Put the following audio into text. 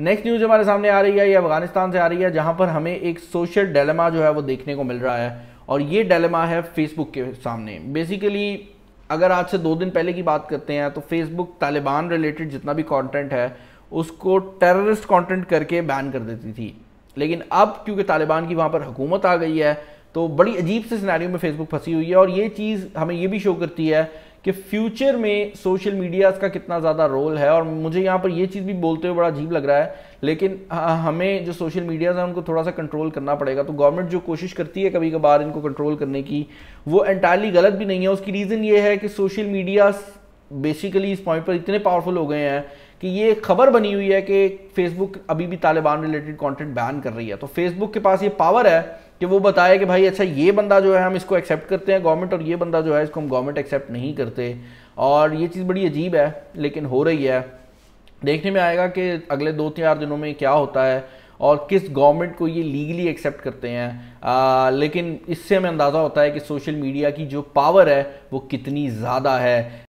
next news हमारे सामने आ रही है ये अफगानिस्तान से आ रही है जहां पर हमें एक सोशल डेलेमा जो है वो देखने को मिल रहा है और ये डेलेमा है फेसबुक के सामने बेसिकली अगर आज से दो दिन पहले की बात करते हैं तो फेसबुक तालिबान रिलेटेड जितना भी कॉन्टेंट है उसको टेररिस्ट कॉन्टेंट करके बैन कर देती थी लेकिन अब क्योंकि तालिबान की वहाँ पर हुकूमत आ गई है तो बड़ी अजीब से सिनेरियो में फेसबुक फंसी हुई है और ये चीज़ हमें ये भी शो करती है कि फ्यूचर में सोशल मीडिया का कितना ज़्यादा रोल है और मुझे यहाँ पर यह चीज़ भी बोलते हुए बड़ा अजीब लग रहा है लेकिन हमें जो सोशल मीडियाज़ हैं उनको थोड़ा सा कंट्रोल करना पड़ेगा तो गवर्नमेंट जो कोशिश करती है कभी कभार इनको कंट्रोल करने की वो एंटायरली गलत भी नहीं है उसकी रीज़न ये है कि सोशल मीडिया बेसिकली इस पॉइंट पर इतने पावरफुल हो गए हैं कि ये खबर बनी हुई है कि फेसबुक अभी भी तालिबान रिलेटेड कंटेंट बैन कर रही है तो फेसबुक के पास ये पावर है कि वो बताए कि भाई अच्छा ये बंदा जो है हम इसको एक्सेप्ट करते हैं गवर्नमेंट और ये बंदा जो है इसको हम गवर्नमेंट एक्सेप्ट नहीं करते और ये चीज़ बड़ी अजीब है लेकिन हो रही है देखने में आएगा कि अगले दो चार दिनों में क्या होता है और किस गवर्नमेंट को ये लीगली एक्सेप्ट करते हैं आ, लेकिन इससे हमें अंदाज़ा होता है कि सोशल मीडिया की जो पावर है वो कितनी ज़्यादा है